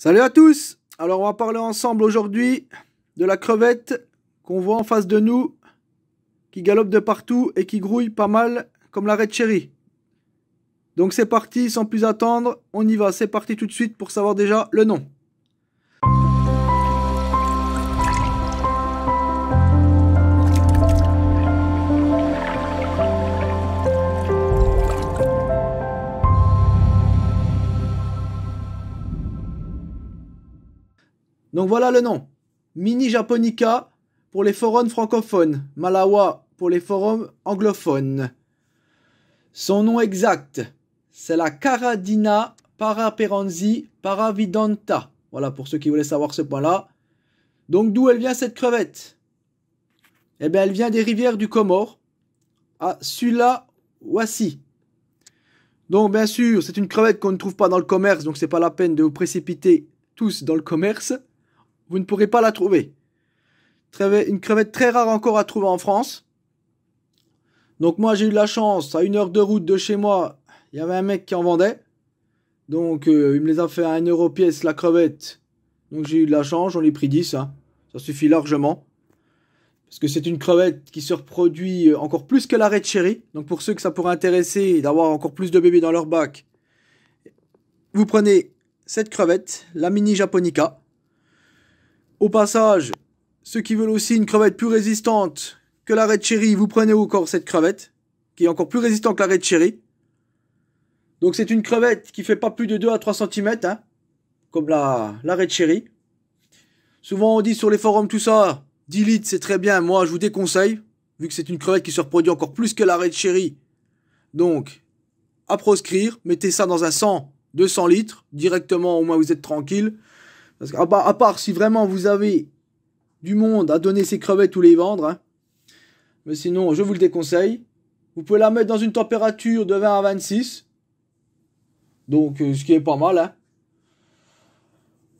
Salut à tous Alors on va parler ensemble aujourd'hui de la crevette qu'on voit en face de nous, qui galope de partout et qui grouille pas mal comme la Red chérie Donc c'est parti, sans plus attendre, on y va, c'est parti tout de suite pour savoir déjà le nom. Donc voilà le nom. Mini Japonica pour les forums francophones. Malawa pour les forums anglophones. Son nom exact, c'est la Caradina paraperanzi paravidanta. Voilà pour ceux qui voulaient savoir ce point-là. Donc d'où elle vient cette crevette Eh bien elle vient des rivières du Comore à Sulawesi. Donc bien sûr, c'est une crevette qu'on ne trouve pas dans le commerce, donc c'est pas la peine de vous précipiter tous dans le commerce. Vous ne pourrez pas la trouver. Une crevette très rare encore à trouver en France. Donc moi j'ai eu de la chance, à une heure de route de chez moi, il y avait un mec qui en vendait. Donc euh, il me les a fait à 1 euro pièce la crevette. Donc j'ai eu de la chance, j'en ai pris 10. Hein. Ça suffit largement. Parce que c'est une crevette qui se reproduit euh, encore plus que la Red chérie. Donc pour ceux que ça pourrait intéresser d'avoir encore plus de bébés dans leur bac, vous prenez cette crevette, la mini japonica. Au passage, ceux qui veulent aussi une crevette plus résistante que la Red Cherry, vous prenez encore cette crevette, qui est encore plus résistante que la Red Cherry. Donc c'est une crevette qui fait pas plus de 2 à 3 cm, hein, comme la, la Red Souvent on dit sur les forums tout ça, 10 litres c'est très bien, moi je vous déconseille, vu que c'est une crevette qui se reproduit encore plus que la Red Cherry. Donc, à proscrire, mettez ça dans un 100, 200 litres, directement au moins vous êtes tranquille à part si vraiment vous avez du monde à donner ces crevettes ou les vendre, hein. mais sinon je vous le déconseille. Vous pouvez la mettre dans une température de 20 à 26. Donc euh, ce qui est pas mal. Hein.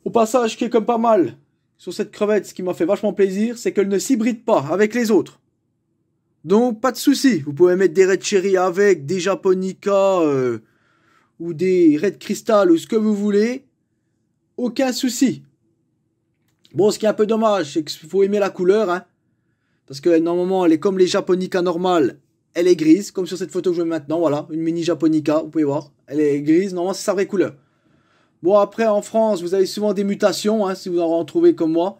Au passage, ce qui est comme pas mal sur cette crevette, ce qui m'a fait vachement plaisir, c'est qu'elle ne s'hybride pas avec les autres. Donc pas de souci, vous pouvez mettre des Red Cherry avec, des Japonica euh, ou des Red Crystal ou ce que vous voulez aucun souci. Bon, ce qui est un peu dommage, c'est qu'il faut aimer la couleur. Hein. parce que normalement, elle est comme les Japonica normales. Elle est grise, comme sur cette photo que je mets maintenant. Voilà, une mini Japonica, vous pouvez voir. Elle est grise, normalement, c'est sa vraie couleur. Bon, après, en France, vous avez souvent des mutations, hein, si vous en trouvez comme moi.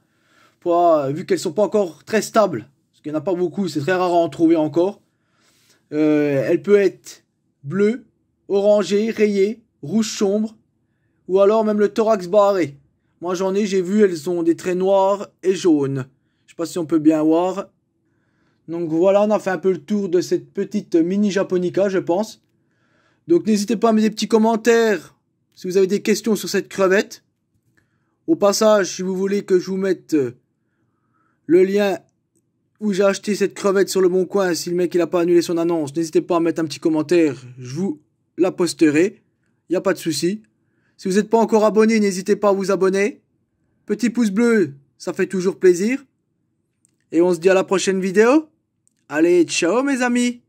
Euh, vu qu'elles sont pas encore très stables, parce qu'il n'y en a pas beaucoup, c'est très rare à en trouver encore. Euh, elle peut être bleue, orangée, rayée, rouge sombre, ou alors même le thorax barré. Moi j'en ai, j'ai vu, elles ont des traits noirs et jaunes. Je sais pas si on peut bien voir. Donc voilà, on a fait un peu le tour de cette petite mini japonica, je pense. Donc n'hésitez pas à mettre des petits commentaires si vous avez des questions sur cette crevette. Au passage, si vous voulez que je vous mette euh, le lien où j'ai acheté cette crevette sur le bon coin, si le mec il a pas annulé son annonce, n'hésitez pas à mettre un petit commentaire, je vous la posterai. Il n'y a pas de souci. Si vous n'êtes pas encore abonné, n'hésitez pas à vous abonner. Petit pouce bleu, ça fait toujours plaisir. Et on se dit à la prochaine vidéo. Allez, ciao mes amis